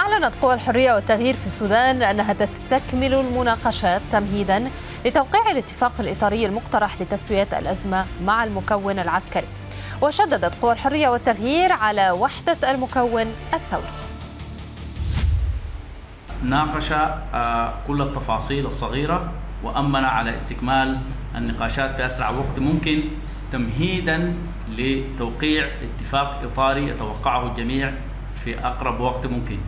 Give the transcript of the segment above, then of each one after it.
أعلنت قوى الحرية والتغيير في السودان أنها تستكمل المناقشات تمهيدا لتوقيع الاتفاق الإطاري المقترح لتسوية الأزمة مع المكون العسكري وشددت قوى الحرية والتغيير على وحدة المكون الثوري ناقش آه، كل التفاصيل الصغيرة وأمن على استكمال النقاشات في أسرع وقت ممكن تمهيدا لتوقيع اتفاق إطاري يتوقعه الجميع في أقرب وقت ممكن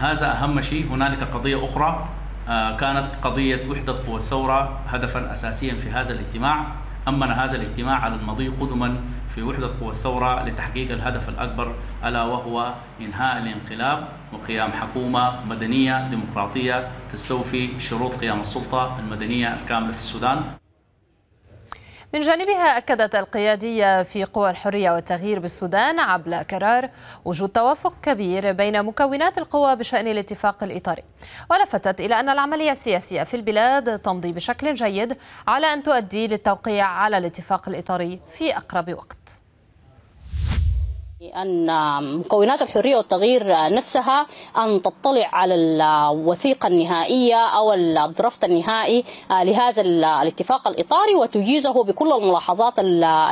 هذا أهم شيء هنالك قضية أخرى آه، كانت قضية وحدة قوى الثورة هدفا أساسيا في هذا الاجتماع أمن هذا الاجتماع على المضي قدما في وحدة قوى الثورة لتحقيق الهدف الأكبر ألا وهو إنهاء الانقلاب وقيام حكومة مدنية ديمقراطية تستوفي شروط قيام السلطة المدنية الكاملة في السودان من جانبها أكدت القيادية في قوى الحرية والتغيير بالسودان عبر كرار وجود توافق كبير بين مكونات القوى بشأن الاتفاق الإطاري ولفتت إلى أن العملية السياسية في البلاد تمضي بشكل جيد على أن تؤدي للتوقيع على الاتفاق الإطاري في أقرب وقت أن مكونات الحرية والتغيير نفسها أن تطلع على الوثيقة النهائية أو الدرافت النهائي لهذا الاتفاق الإطاري وتجيزه بكل الملاحظات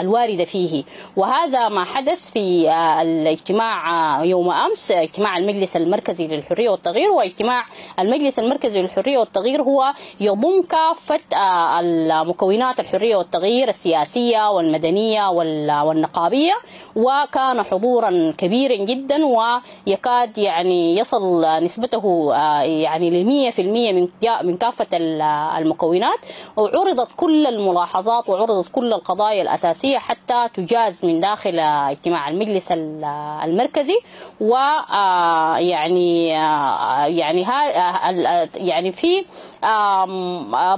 الواردة فيه وهذا ما حدث في الاجتماع يوم أمس اجتماع المجلس المركزي للحرية والتغيير واجتماع المجلس المركزي للحرية والتغيير هو يضم كافة آه، مكونات الحرية والتغيير السياسية والمدنية والنقابية وكان حضور حضورا كبيرا جدا ويكاد يعني يصل نسبته آه، يعني ل في المية من من كافة المكونات وعرضت كل الملاحظات وعرضت كل القضايا الأساسية حتى تجاز من داخل اجتماع المجلس المركزي و آه، يعني آه، يعني يعني في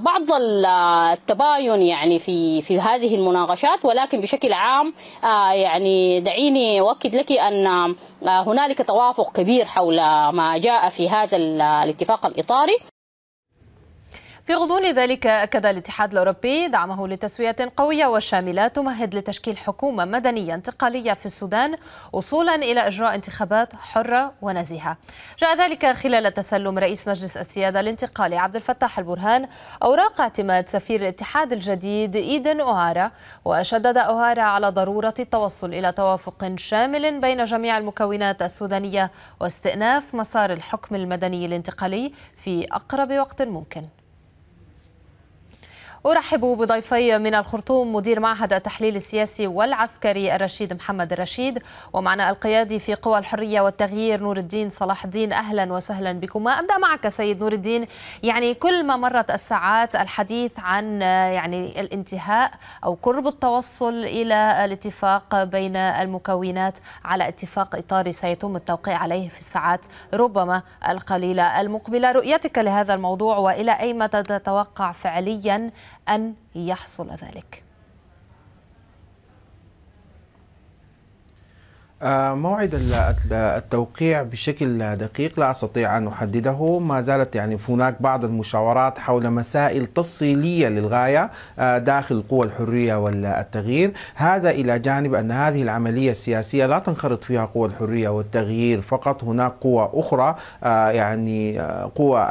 بعض التباين يعني في في هذه المناقشات ولكن بشكل عام يعني دعيني أؤكد لك أن آه، هنالك توافق كبير حول ما جاء في هذا الاتفاق الإطاري في غضون ذلك أكد الاتحاد الأوروبي دعمه لتسوية قوية وشاملة تمهد لتشكيل حكومة مدنية انتقالية في السودان وصولا إلى إجراء انتخابات حرة ونزيهة جاء ذلك خلال تسلم رئيس مجلس السيادة الانتقالي عبد الفتاح البرهان أوراق اعتماد سفير الاتحاد الجديد إيدن أوهارا وشدد أوهارا على ضرورة التوصل إلى توافق شامل بين جميع المكونات السودانية واستئناف مسار الحكم المدني الانتقالي في أقرب وقت ممكن أرحب بضيفي من الخرطوم مدير معهد التحليل السياسي والعسكري الرشيد محمد الرشيد ومعنا القيادي في قوى الحرية والتغيير نور الدين صلاح الدين أهلا وسهلا بكما أبدأ معك سيد نور الدين يعني كل ما مرت الساعات الحديث عن يعني الانتهاء أو قرب التوصل إلى الاتفاق بين المكونات على اتفاق إطاري سيتم التوقيع عليه في الساعات ربما القليلة المقبلة رؤيتك لهذا الموضوع وإلى أي مدى تتوقع فعليا أن يحصل ذلك آه، موعد التوقيع بشكل دقيق لا استطيع ان احدده ما زالت يعني هناك بعض المشاورات حول مسائل تفصيليه للغايه آه، داخل قوى الحريه والتغيير هذا الى جانب ان هذه العمليه السياسيه لا تنخرط فيها قوى الحريه والتغيير فقط هناك قوى اخرى آه، يعني قوى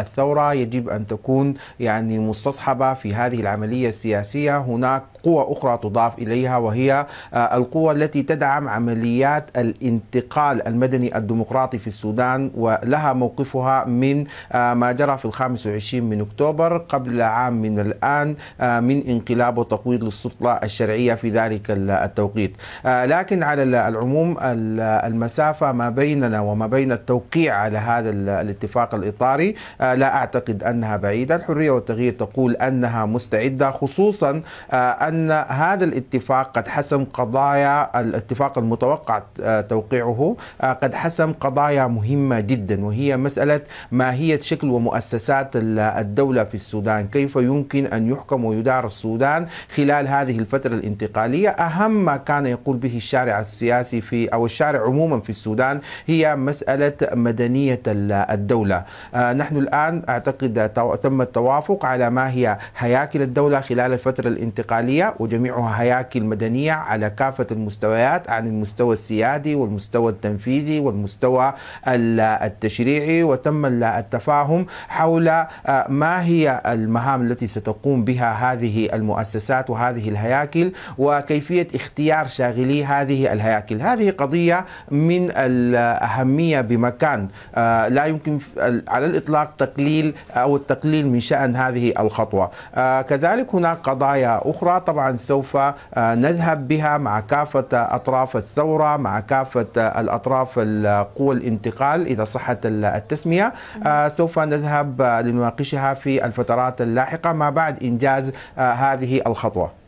الثوره يجب ان تكون يعني مستصحبه في هذه العمليه السياسيه هناك قوى أخرى تضاف إليها وهي آه، القوى التي تدعم عمليات الانتقال المدني الديمقراطي في السودان ولها موقفها من آه، ما جرى في الخامس وعشرين من أكتوبر قبل عام من الآن آه، من انقلاب وتقويض للسلطة الشرعية في ذلك التوقيت لكن على العموم المسافة ما بيننا وما بين التوقيع على هذا الاتفاق الإطاري لا أعتقد أنها بعيدة الحرية والتغيير تقول أنها مستعدة خصوصا أن هذا الاتفاق قد حسم قضايا الاتفاق المتوقع آه، توقيعه آه، قد حسم قضايا مهمة جدا وهي مسألة ماهية شكل ومؤسسات الدولة في السودان كيف يمكن أن يحكم ويدار السودان خلال هذه الفترة الانتقالية أهم ما كان يقول به الشارع السياسي في أو الشارع عموما في السودان هي مسألة مدنية الدولة آه، نحن الآن أعتقد تم التوافق على ما هي هياكل الدولة خلال الفترة الانتقالية الدولية وجميعها هياكل مدنية على كافة المستويات عن المستوى السيادي والمستوى التنفيذي والمستوى التشريعي وتم التفاهم حول آه، ما هي المهام التي ستقوم بها هذه المؤسسات وهذه الهياكل وكيفية اختيار شاغلي هذه الهياكل هذه قضية من الأهمية بمكان آه، لا يمكن على الإطلاق تقليل أو التقليل من شأن هذه الخطوة آه، كذلك هناك قضايا أخرى طبعا سوف آه، نذهب بها مع كافة آه، أطراف الثورة مع كافة آه، الأطراف القوى الانتقال إذا صحت التسمية سوف نذهب لنناقشها في الفترات اللاحقة ما بعد إنجاز هذه الخطوة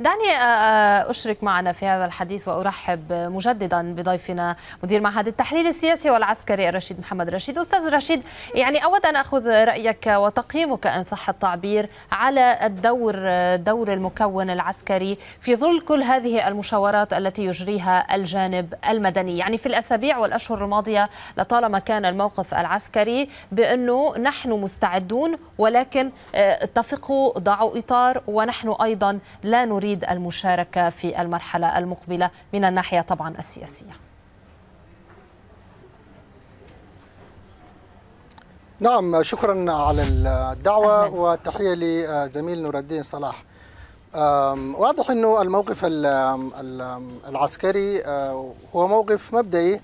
دعني آه، آه، أشرك معنا في هذا الحديث وأرحب مجددا بضيفنا مدير معهد التحليل السياسي والعسكري الرشيد محمد رشيد أستاذ رشيد يعني أود أن أخذ رأيك وتقييمك إن صح التعبير على الدور دور المكون العسكري في ظل كل هذه المشاورات التي يجريها الجانب المدني يعني في الأسابيع والأشهر الماضية لطالما كان الموقف العسكري بأنه نحن مستعدون ولكن آه، اتفقوا ضعوا إطار ونحن أيضا لا نريد تريد المشاركة في المرحلة المقبلة من الناحية طبعا السياسية نعم شكرا على الدعوة والتحية لزميل نور الدين صلاح واضح أنه الموقف العسكري أه، هو موقف مبدئي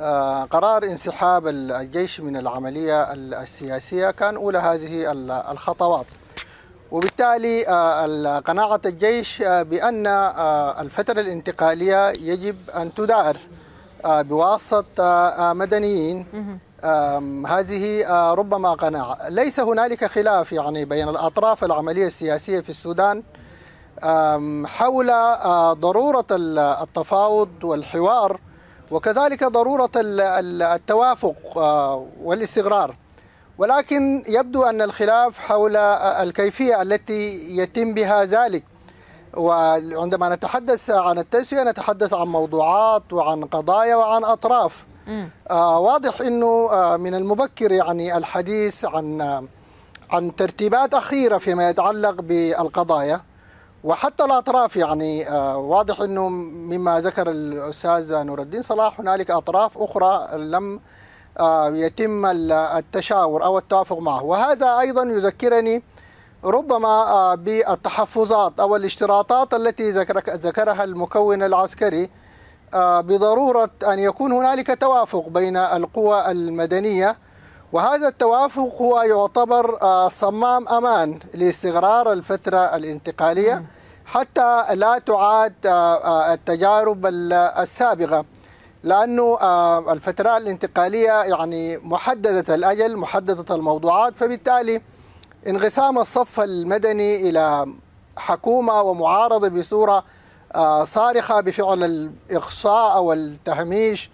أه، قرار انسحاب الجيش من العملية السياسية كان أولى هذه الخطوات وبالتالي آه، قناعة الجيش آه، بأن آه، الفترة الانتقالية يجب أن تدار بواسطة مدنيين هذه ربما قناعة ليس هنالك خلاف يعني بين الأطراف العملية السياسية في السودان حول ضرورة التفاوض والحوار وكذلك ضرورة التوافق والاستقرار ولكن يبدو أن الخلاف حول الكيفية التي يتم بها ذلك وعندما نتحدث عن التسوية نتحدث عن موضوعات وعن قضايا وعن أطراف آه واضح أنه آه من المبكر يعني الحديث عن آه عن ترتيبات أخيرة فيما يتعلق بالقضايا وحتى الأطراف يعني آه، واضح أنه مما ذكر الأستاذ نور الدين صلاح هنالك أطراف أخرى لم آه، يتم التشاور أو التوافق معه وهذا أيضا يذكرني ربما آه، بالتحفظات أو الاشتراطات التي ذكرها المكون العسكري آه، بضرورة أن يكون هنالك توافق بين القوى المدنية وهذا التوافق هو يعتبر صمام أمان لاستقرار الفترة الانتقالية حتى لا تعاد التجارب السابقة لانه آه، الفتره الانتقاليه يعني محدده الاجل محدده الموضوعات فبالتالي انقسام الصف المدني الى حكومه ومعارضه بصوره آه، صارخه بفعل الاقصاء او التهميش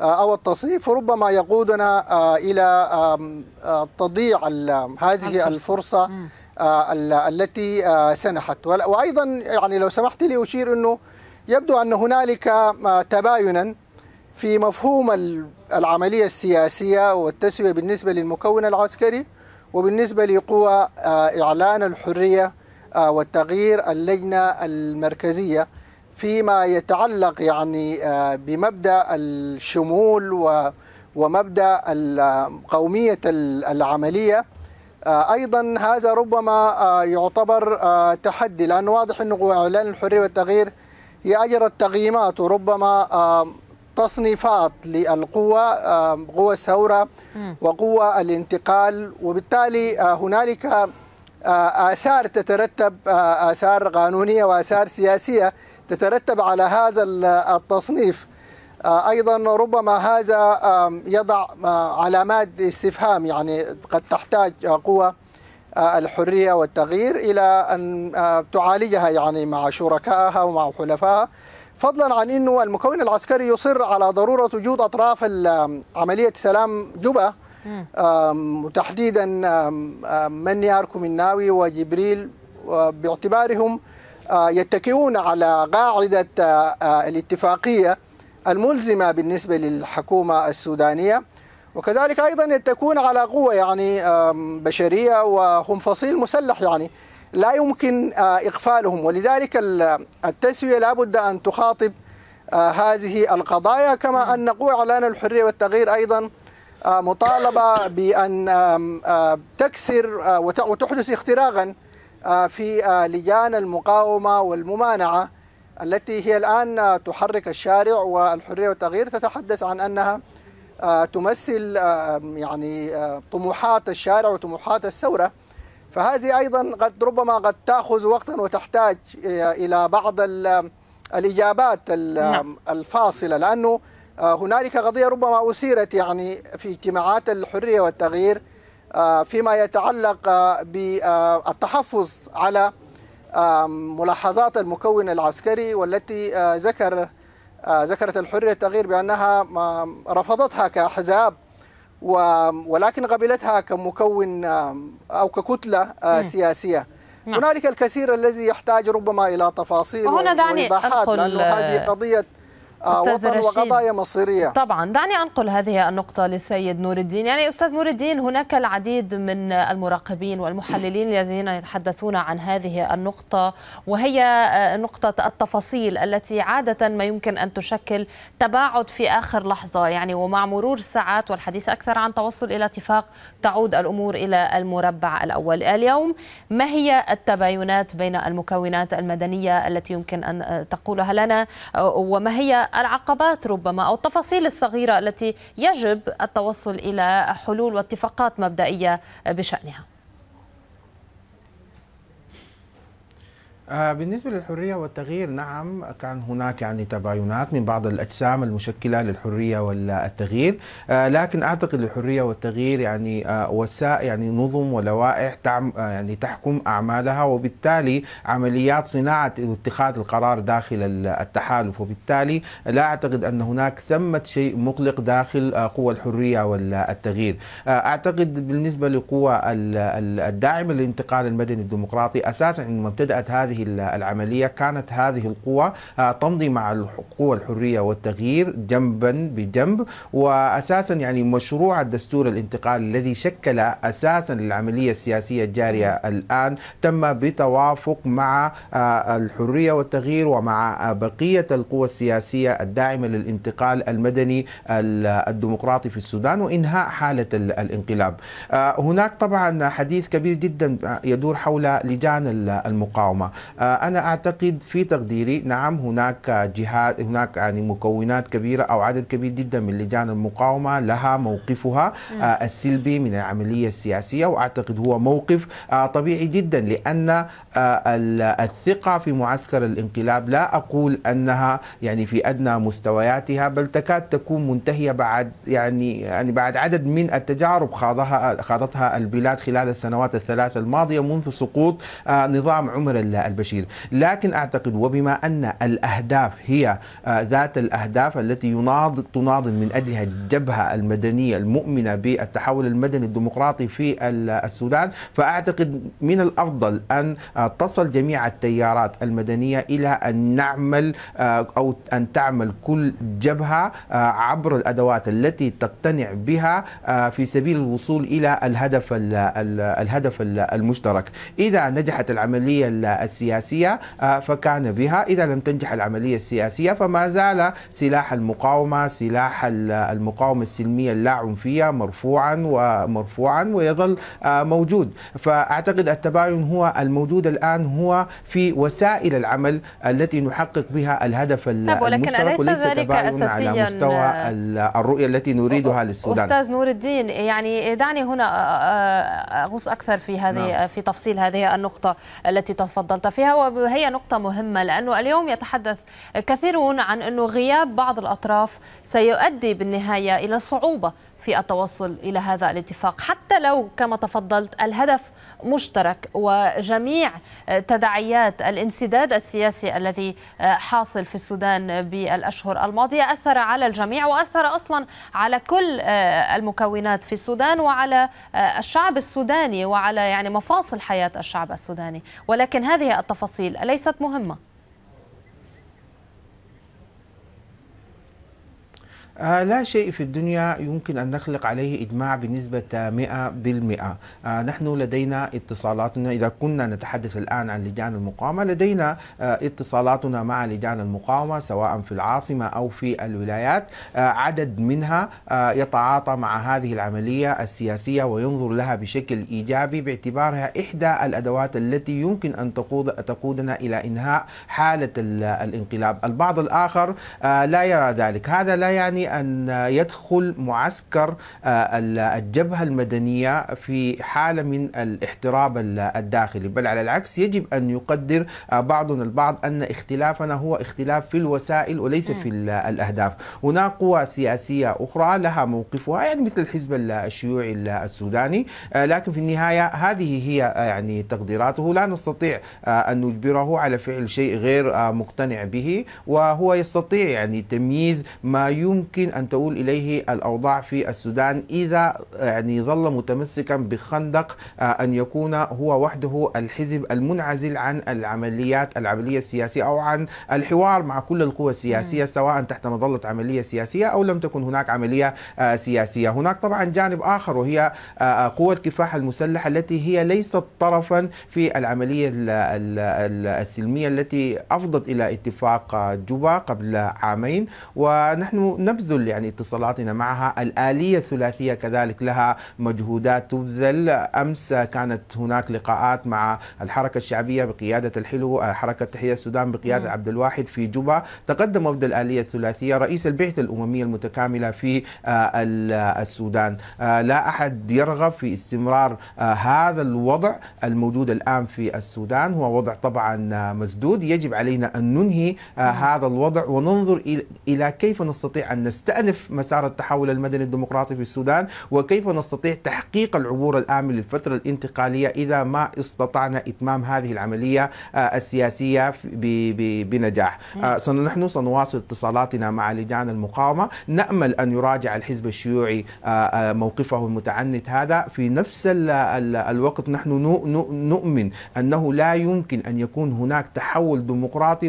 آه، او التصنيف ربما يقودنا الى تضييع هذه الفرصه التي سنحت وايضا يعني لو سمحت لي اشير انه يبدو ان هنالك تباينا في مفهوم العملية السياسية والتسوية بالنسبة للمكون العسكري وبالنسبة لقوى آه، إعلان الحرية آه، والتغيير اللجنة المركزية فيما يتعلق يعني آه، بمبدأ الشمول ومبدأ قومية العملية أيضا هذا ربما يعتبر تحدي لأنه واضح أن إعلان الحرية والتغيير هي أجرت تقييمات وربما تصنيفات للقوة قوة الثورة وقوة الانتقال وبالتالي آه، هنالك آه، آثار تترتب آه، آثار قانونية وآثار سياسية تترتب على هذا التصنيف ايضا ربما هذا يضع علامات استفهام يعني قد تحتاج قوى الحريه والتغيير الى ان تعالجها يعني مع شركائها ومع حلفائها فضلا عن انه المكون العسكري يصر على ضروره وجود اطراف عمليه سلام جوبا وتحديدا من ياركم الناوي وجبريل باعتبارهم يتكئون على قاعده الاتفاقيه الملزمه بالنسبه للحكومه السودانيه وكذلك ايضا يتكون على قوه يعني بشريه وهم فصيل مسلح يعني لا يمكن إغفالهم آه، ولذلك آه، التسوية لابد أن تخاطب آه، هذه القضايا كما أن قوى إعلان الحرية والتغيير أيضا مطالبة بأن تكسر وتحدث اختراقا في لجان المقاومة والممانعة التي هي الآن تحرك الشارع والحرية والتغيير تتحدث عن أنها تمثل يعني طموحات الشارع وطموحات الثورة فهذه أيضا قد ربما قد تأخذ وقتا وتحتاج إلى بعض الإجابات نعم. الفاصلة لأنه آه، هنالك قضية ربما أثيرت يعني في اجتماعات الحرية والتغيير آه، فيما يتعلق آه، بالتحفظ على ملاحظات المكون العسكري والتي ذكر ذكرت الحرية التغيير بأنها رفضتها كأحزاب ولكن قبلتها كمكون آه، او ككتله آه، سياسيه نعم. هنالك الكثير الذي يحتاج ربما الى تفاصيل وإيضاحات لانه هذه آه، قضيه آه، أستاذ وطن وقضايا مصيرية طبعا دعني أنقل هذه النقطة للسيد نور الدين يعني أستاذ نور الدين هناك العديد من المراقبين والمحللين الذين يتحدثون عن هذه النقطة وهي آه، نقطة التفاصيل التي عادة ما يمكن أن تشكل تباعد في آخر لحظة يعني ومع مرور ساعات والحديث أكثر عن توصل إلى اتفاق تعود الأمور إلى المربع الأول اليوم ما هي التباينات بين المكونات المدنية التي يمكن أن آه، تقولها لنا وما هي العقبات ربما أو التفاصيل الصغيرة التي يجب التوصل إلى حلول واتفاقات مبدئية بشأنها آه، بالنسبة للحرية والتغيير نعم كان هناك يعني تباينات من بعض الأجسام المشكلة للحرية والتغيير آه، لكن أعتقد الحرية والتغيير يعني آه، وسائل يعني نظم ولوائح تعم يعني تحكم أعمالها وبالتالي عمليات صناعة واتخاذ القرار داخل التحالف وبالتالي لا أعتقد أن هناك ثمة شيء مقلق داخل قوى الحرية والتغيير أعتقد بالنسبة لقوى الداعمة للانتقال المدني الديمقراطي أساسا عندما ابتدأت هذه هذه العملية كانت هذه القوى آه، تمضي مع القوى الحرية والتغيير جنبا بجنب وأساسا يعني مشروع الدستور الانتقال الذي شكل أساسا للعملية السياسية الجارية نعم. الآن تم بتوافق مع آه، الحرية والتغيير ومع آه، بقية القوى السياسية الداعمة للانتقال المدني الديمقراطي في السودان وإنهاء حالة الانقلاب هناك طبعا حديث كبير جدا يدور حول لجان المقاومة آه، أنا أعتقد في تقديري نعم هناك جهات هناك يعني مكونات كبيرة أو عدد كبير جدا من لجان المقاومة لها موقفها آه، السلبي من العملية السياسية وأعتقد هو موقف آه، طبيعي جدا لأن الثقة في معسكر الانقلاب لا أقول أنها يعني في أدنى مستوياتها بل تكاد تكون منتهية بعد يعني يعني بعد عدد من التجارب خاضها خاضتها البلاد خلال السنوات الثلاث الماضية منذ سقوط نظام عمر البشير لكن أعتقد وبما أن الأهداف هي آه، ذات الأهداف التي يناضل تناضل من أجلها الجبهة المدنية المؤمنة بالتحول المدني الديمقراطي في السودان فأعتقد من الأفضل أن آه، تصل جميع التيارات المدنية إلى أن نعمل آه، أو أن تعمل كل جبهة عبر الأدوات التي تقتنع بها في سبيل الوصول إلى الهدف الهدف المشترك إذا نجحت العملية السياسية السياسية آه، فكان بها إذا لم تنجح العملية السياسية فما زال سلاح المقاومة سلاح المقاومة السلمية اللاعنفية مرفوعا ومرفوعا ويظل آه، موجود فأعتقد التباين هو الموجود الآن هو في وسائل العمل التي نحقق بها الهدف طيب، المشترك وليس تباين على مستوى الرؤية التي نريدها للسودان أستاذ نور الدين يعني دعني هنا آه، أغوص أكثر في هذه نعم. في تفصيل هذه النقطة التي تفضلت فيها وهي نقطة مهمة لأنه اليوم يتحدث كثيرون عن أنه غياب بعض الأطراف سيؤدي بالنهاية إلى صعوبة في التوصل إلى هذا الاتفاق حتى لو كما تفضلت الهدف مشترك وجميع تداعيات الانسداد السياسي الذي حاصل في السودان بالأشهر الماضية أثر على الجميع وأثر أصلا على كل المكونات في السودان وعلى الشعب السوداني وعلى يعني مفاصل حياة الشعب السوداني ولكن هذه التفاصيل أليست مهمة؟ آه، لا شيء في الدنيا يمكن أن نخلق عليه إجماع بنسبة 100% آه، نحن لدينا اتصالاتنا إذا كنا نتحدث الآن عن لجان المقاومة لدينا آه، اتصالاتنا مع لجان المقاومة سواء في العاصمة أو في الولايات عدد منها يتعاطى مع هذه العملية السياسية وينظر لها بشكل إيجابي باعتبارها إحدى الأدوات التي يمكن أن تقود تقودنا إلى إنهاء حالة الانقلاب البعض الآخر لا يرى ذلك هذا لا يعني أن يدخل معسكر آه، الجبهة المدنية في حالة من الاحتراب الداخلي بل على العكس يجب أن يقدر آه، بعضنا البعض أن اختلافنا هو اختلاف في الوسائل وليس في الأهداف هناك قوى سياسية أخرى لها موقفها يعني مثل الحزب الشيوعي السوداني آه، لكن في النهاية هذه هي يعني تقديراته لا نستطيع أن نجبره على فعل شيء غير مقتنع به وهو يستطيع يعني تمييز ما يمكن يمكن أن تؤول إليه الأوضاع في السودان إذا يعني ظل متمسكا بخندق آه، أن يكون هو وحده الحزب المنعزل عن العمليات العملية السياسية أو عن الحوار مع كل القوى السياسية سواء تحت مظلة عملية سياسية أو لم تكن هناك عملية آه، سياسية هناك طبعا جانب آخر وهي آه، قوى الكفاح المسلحة التي هي ليست طرفا في العملية السلمية التي أفضت إلى اتفاق جوبا قبل عامين ونحن نبذل تبذل يعني اتصالاتنا معها الآلية الثلاثية كذلك لها مجهودات تبذل أمس كانت هناك لقاءات مع الحركة الشعبية بقيادة الحلو آه، حركة تحية السودان بقيادة عبد الواحد في جوبا تقدم وفد الآلية الثلاثية رئيس البعثة الأممية المتكاملة في آه، آه، السودان لا أحد يرغب في استمرار هذا الوضع الموجود الآن في السودان هو وضع طبعا مسدود يجب علينا أن ننهي هذا الوضع وننظر إلى كيف نستطيع أن نستأنف مسار التحول المدني الديمقراطي في السودان وكيف نستطيع تحقيق العبور الآمن للفترة الانتقالية إذا ما استطعنا إتمام هذه العملية آه، السياسية بنجاح آه، نحن سنواصل اتصالاتنا مع لجان المقاومة نأمل أن يراجع الحزب الشيوعي آه، موقفه المتعنت هذا في نفس الوقت نحن نؤمن أنه لا يمكن أن يكون هناك تحول ديمقراطي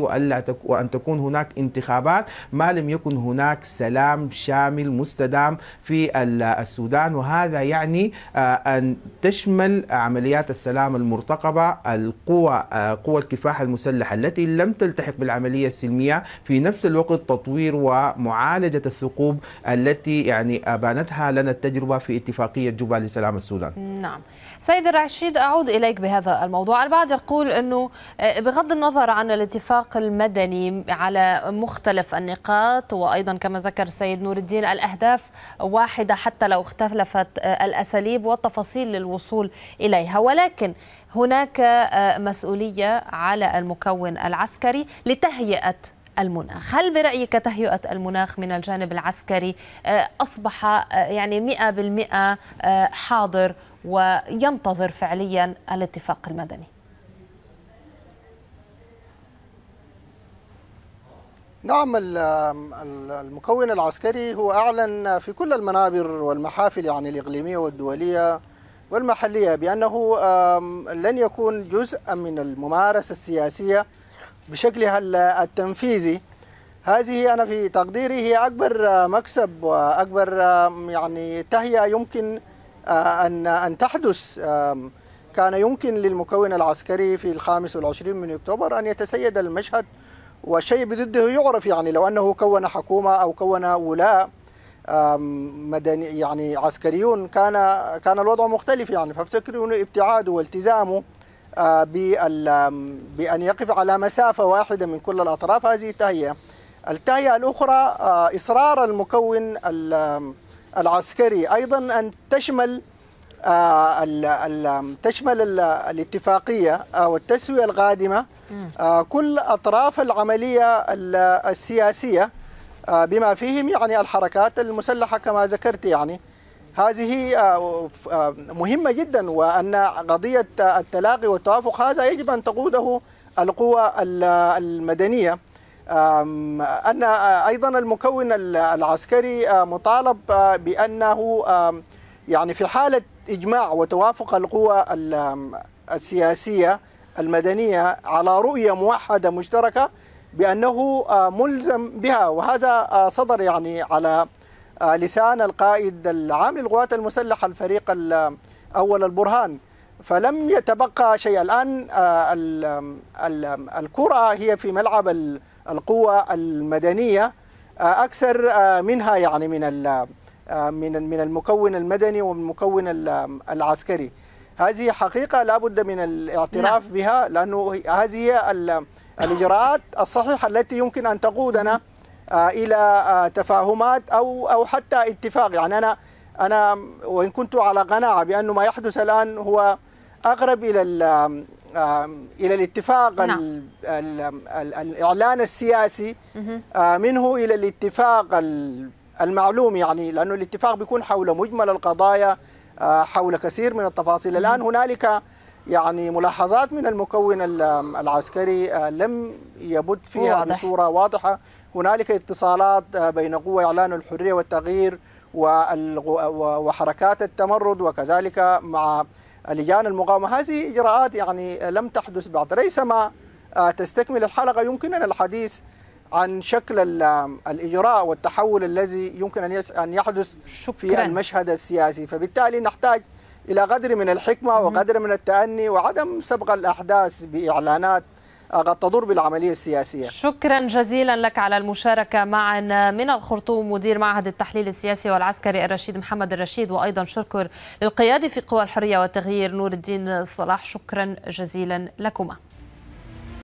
وأن تكون هناك انتخابات ما لم يكن هناك سلام سلام شامل مستدام في السودان وهذا يعني آه، أن تشمل عمليات السلام المرتقبة القوى آه، قوى الكفاح المسلح التي لم تلتحق بالعملية السلمية في نفس الوقت تطوير ومعالجة الثقوب التي يعني ابانتها لنا التجربة في اتفاقية جبال لسلام السودان نعم سيد الرشيد أعود إليك بهذا الموضوع البعض يقول أنه آه، بغض النظر عن الاتفاق المدني على مختلف النقاط وأيضا كما ذكرت ذكر السيد نور الدين الأهداف واحدة حتى لو اختلفت آه، الأساليب والتفاصيل للوصول إليها ولكن هناك آه، مسؤولية على المكون العسكري لتهيئة المناخ هل برأيك تهيئة المناخ من الجانب العسكري آه، أصبح يعني مئة بالمئة حاضر وينتظر فعليا الاتفاق المدني نعم المكون العسكري هو أعلن في كل المنابر والمحافل يعني الإقليمية والدولية والمحلية بأنه لن يكون جزء من الممارسة السياسية بشكلها التنفيذي هذه أنا في تقديري هي أكبر مكسب وأكبر يعني تهيئة يمكن آه، أن أن تحدث كان يمكن للمكون العسكري في الخامس والعشرين من أكتوبر أن يتسيد المشهد والشيء بضده يعرف يعني لو أنه كون حكومة أو كون ولاء مدني يعني عسكريون كان كان الوضع مختلف يعني فافتكروا ابتعاده والتزامه آه، بأن يقف على مسافة واحدة من كل الأطراف هذه تهيئة التهيئة الأخرى آه، إصرار المكون العسكري أيضا أن تشمل آه، تشمل الاتفاقية أو آه، التسوية القادمة آه، كل أطراف العملية السياسية بما فيهم يعني الحركات المسلحة كما ذكرت يعني هذه مهمة جدا وأن قضية التلاقي والتوافق هذا يجب أن تقوده القوى المدنية أن أيضا المكون العسكري مطالب بأنه يعني في حالة إجماع وتوافق القوى السياسية المدنية على رؤية موحدة مشتركة بأنه آه، ملزم بها وهذا آه، صدر يعني على آه، لسان القائد العام للقوات المسلحة الفريق أول البرهان فلم يتبقى شيء الآن الكرة هي في ملعب القوى المدنية أكثر منها يعني من آه، من من المكون المدني والمكون العسكري هذه حقيقة لابد من الاعتراف نعم. بها لأنه هذه هي الإجراءات الصحيحة التي يمكن أن تقودنا آه، إلى آه، تفاهمات أو أو حتى اتفاق يعني أنا أنا وإن كنت على قناعة بأنه ما يحدث الآن هو أقرب إلى إلى الاتفاق نعم. الإعلان السياسي منه إلى الاتفاق المعلوم يعني لأنه الاتفاق بيكون حول مجمل القضايا آه، حول كثير من التفاصيل الآن هنالك يعني ملاحظات من المكون العسكري آه، لم يبد فيها واضح. بصورة واضحة هنالك اتصالات آه، بين قوة إعلان الحرية والتغيير وحركات التمرد وكذلك مع لجان المقاومة هذه إجراءات يعني لم تحدث بعد ريثما تستكمل الحلقة يمكننا الحديث عن شكل الإجراء والتحول الذي يمكن أن أن يحدث شكرا. في المشهد السياسي فبالتالي نحتاج إلى قدر من الحكمة وقدر من التأني وعدم سبق الأحداث بإعلانات قد تضر بالعملية السياسية شكرا جزيلا لك على المشاركة معنا من الخرطوم مدير معهد التحليل السياسي والعسكري الرشيد محمد الرشيد وأيضا شكر للقيادي في قوى الحرية والتغيير نور الدين صلاح شكرا جزيلا لكما